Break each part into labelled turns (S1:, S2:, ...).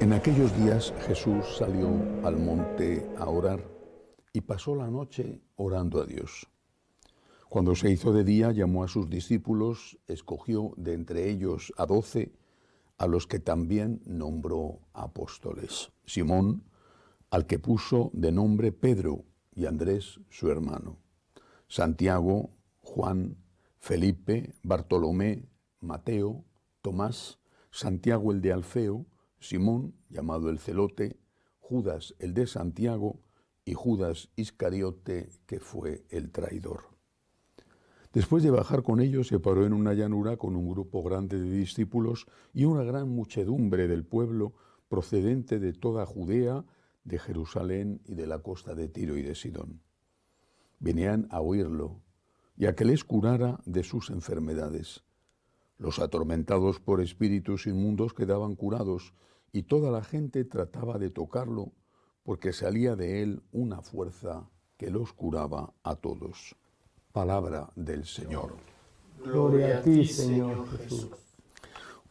S1: En aquellos días Jesús salió al monte a orar y pasó la noche orando a Dios. Cuando se hizo de día, llamó a sus discípulos, escogió de entre ellos a doce, a los que también nombró apóstoles. Simón, al que puso de nombre Pedro y Andrés su hermano, Santiago, Juan, Felipe, Bartolomé, Mateo, Tomás, Santiago el de Alfeo, Simón, llamado el celote, Judas el de Santiago y Judas Iscariote, que fue el traidor. Después de bajar con ellos, se paró en una llanura con un grupo grande de discípulos y una gran muchedumbre del pueblo procedente de toda Judea de Jerusalén y de la costa de Tiro y de Sidón. Venían a oírlo y a que les curara de sus enfermedades. Los atormentados por espíritus inmundos quedaban curados y toda la gente trataba de tocarlo porque salía de él una fuerza que los curaba a todos. Palabra del Señor. Gloria a ti, Señor Jesús.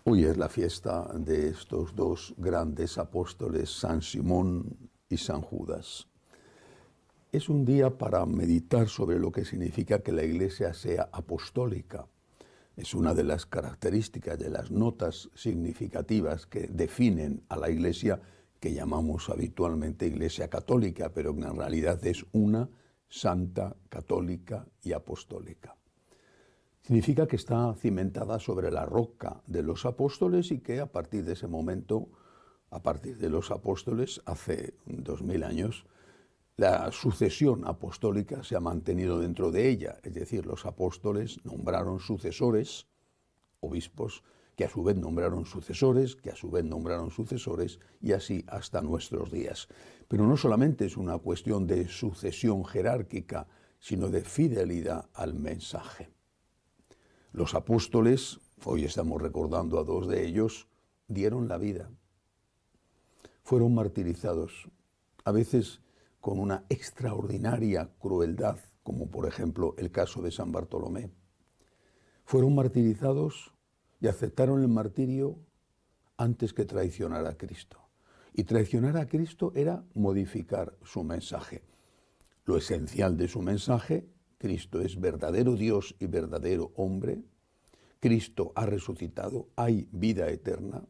S1: Hoy es la fiesta de estos dos grandes apóstoles, San Simón y San Judas. Es un día para meditar sobre lo que significa que la Iglesia sea apostólica. Es una de las características, de las notas significativas que definen a la Iglesia que llamamos habitualmente Iglesia Católica, pero en realidad es una santa, católica y apostólica. Significa que está cimentada sobre la roca de los apóstoles y que a partir de ese momento a partir de los apóstoles, hace dos mil años, la sucesión apostólica se ha mantenido dentro de ella, es decir, los apóstoles nombraron sucesores, obispos, que a su vez nombraron sucesores, que a su vez nombraron sucesores, y así hasta nuestros días. Pero no solamente es una cuestión de sucesión jerárquica, sino de fidelidad al mensaje. Los apóstoles, hoy estamos recordando a dos de ellos, dieron la vida fueron martirizados, a veces con una extraordinaria crueldad, como por ejemplo el caso de San Bartolomé. Fueron martirizados y aceptaron el martirio antes que traicionar a Cristo. Y traicionar a Cristo era modificar su mensaje. Lo esencial de su mensaje, Cristo es verdadero Dios y verdadero hombre, Cristo ha resucitado, hay vida eterna,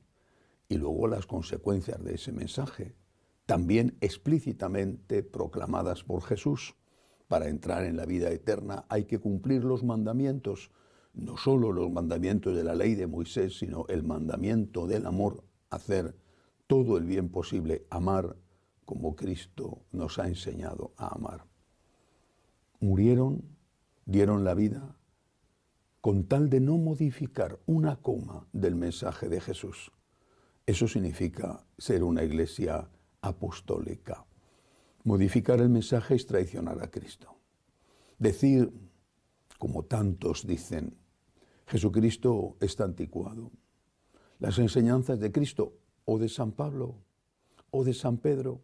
S1: y luego las consecuencias de ese mensaje, también explícitamente proclamadas por Jesús. Para entrar en la vida eterna hay que cumplir los mandamientos, no solo los mandamientos de la ley de Moisés, sino el mandamiento del amor, hacer todo el bien posible, amar como Cristo nos ha enseñado a amar. Murieron, dieron la vida, con tal de no modificar una coma del mensaje de Jesús. Eso significa ser una iglesia apostólica. Modificar el mensaje es traicionar a Cristo. Decir, como tantos dicen, Jesucristo está anticuado. Las enseñanzas de Cristo o de San Pablo o de San Pedro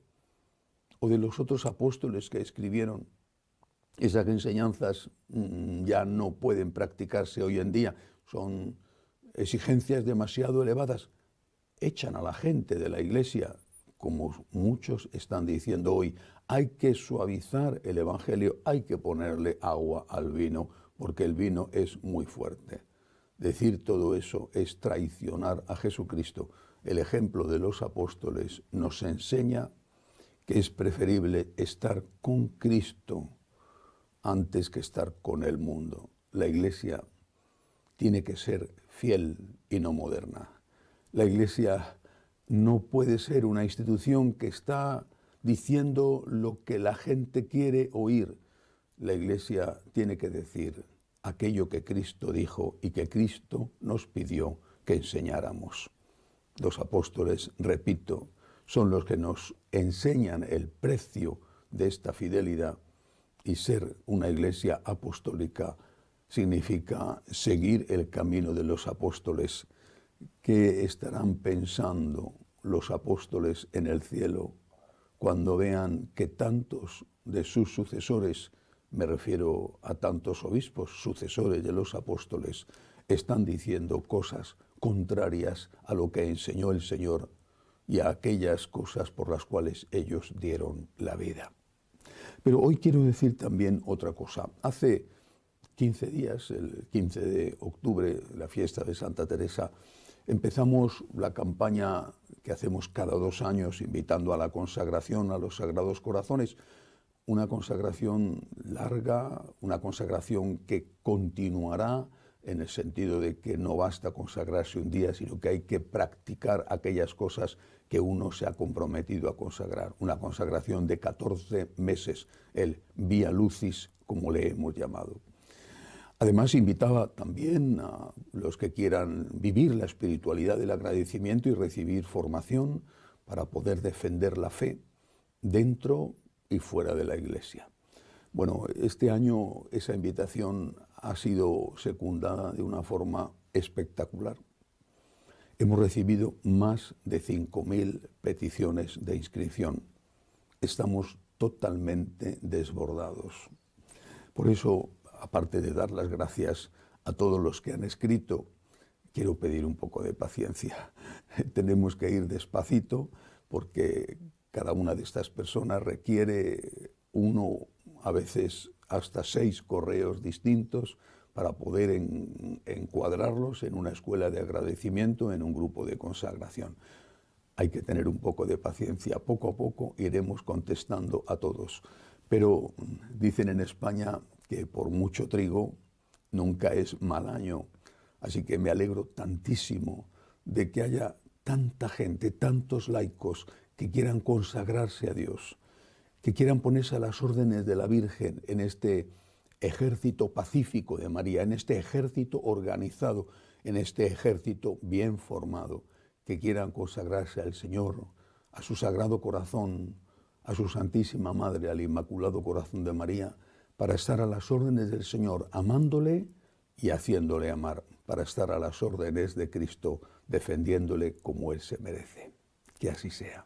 S1: o de los otros apóstoles que escribieron esas enseñanzas mm, ya no pueden practicarse hoy en día. Son exigencias demasiado elevadas echan a la gente de la iglesia, como muchos están diciendo hoy, hay que suavizar el Evangelio, hay que ponerle agua al vino, porque el vino es muy fuerte. Decir todo eso es traicionar a Jesucristo. El ejemplo de los apóstoles nos enseña que es preferible estar con Cristo antes que estar con el mundo. La iglesia tiene que ser fiel y no moderna. La Iglesia no puede ser una institución que está diciendo lo que la gente quiere oír. La Iglesia tiene que decir aquello que Cristo dijo y que Cristo nos pidió que enseñáramos. Los apóstoles, repito, son los que nos enseñan el precio de esta fidelidad y ser una iglesia apostólica significa seguir el camino de los apóstoles ¿Qué estarán pensando los apóstoles en el cielo cuando vean que tantos de sus sucesores, me refiero a tantos obispos, sucesores de los apóstoles, están diciendo cosas contrarias a lo que enseñó el Señor y a aquellas cosas por las cuales ellos dieron la vida. Pero hoy quiero decir también otra cosa. Hace 15 días, el 15 de octubre, la fiesta de Santa Teresa, Empezamos la campaña que hacemos cada dos años invitando a la consagración a los Sagrados Corazones, una consagración larga, una consagración que continuará en el sentido de que no basta consagrarse un día, sino que hay que practicar aquellas cosas que uno se ha comprometido a consagrar. Una consagración de 14 meses, el Via Lucis, como le hemos llamado. Además, invitaba también a los que quieran vivir la espiritualidad del agradecimiento y recibir formación para poder defender la fe dentro y fuera de la Iglesia. Bueno, este año esa invitación ha sido secundada de una forma espectacular. Hemos recibido más de 5.000 peticiones de inscripción. Estamos totalmente desbordados. Por eso aparte de dar las gracias a todos los que han escrito, quiero pedir un poco de paciencia. Tenemos que ir despacito porque cada una de estas personas requiere uno, a veces hasta seis correos distintos para poder encuadrarlos en una escuela de agradecimiento, en un grupo de consagración. Hay que tener un poco de paciencia. Poco a poco iremos contestando a todos. Pero dicen en España, que por mucho trigo nunca es mal año. Así que me alegro tantísimo de que haya tanta gente, tantos laicos que quieran consagrarse a Dios, que quieran ponerse a las órdenes de la Virgen en este ejército pacífico de María, en este ejército organizado, en este ejército bien formado, que quieran consagrarse al Señor, a su Sagrado Corazón, a su Santísima Madre, al Inmaculado Corazón de María, para estar a las órdenes del Señor, amándole y haciéndole amar, para estar a las órdenes de Cristo, defendiéndole como Él se merece. Que así sea.